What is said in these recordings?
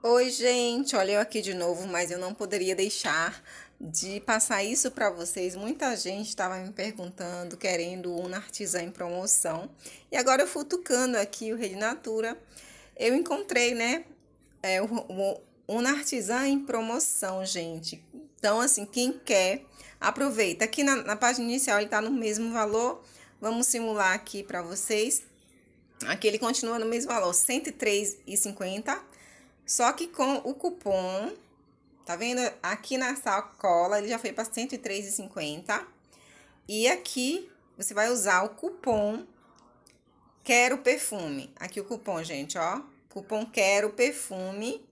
Oi, gente, olha eu aqui de novo, mas eu não poderia deixar de passar isso para vocês. Muita gente estava me perguntando, querendo um artesã em promoção. E agora eu futucando aqui o Rede Natura, eu encontrei, né, é, o, um artesã em promoção, gente. Então, assim, quem quer, aproveita. Aqui na, na página inicial ele está no mesmo valor. Vamos simular aqui para vocês. Aqui ele continua no mesmo valor, R$ 103,50 só que com o cupom, tá vendo? Aqui na sacola ele já foi para 103,50. E aqui você vai usar o cupom Quero Perfume. Aqui o cupom, gente, ó. Cupom Quero Perfume.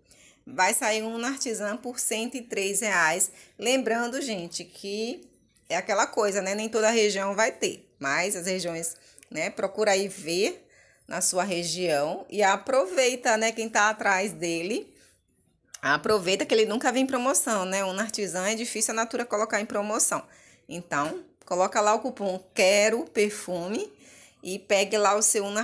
Vai sair um na Artisan por 103 reais. Lembrando, gente, que é aquela coisa, né? Nem toda região vai ter. Mas as regiões, né? Procura aí ver na sua região e aproveita, né, quem está atrás dele. Aproveita que ele nunca vem em promoção, né? Um artesã é difícil a Natura colocar em promoção. Então, coloca lá o cupom quero perfume e pegue lá o seu Una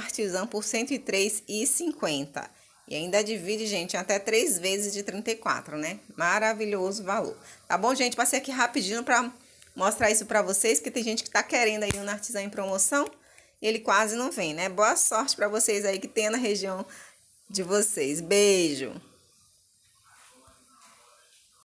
por R$ 103,50. E ainda divide, gente, até três vezes de 34, né? Maravilhoso valor. Tá bom, gente? Passei aqui rapidinho para mostrar isso para vocês, que tem gente que tá querendo aí um Artisan em promoção ele quase não vem, né? Boa sorte para vocês aí que tem na região de vocês. Beijo!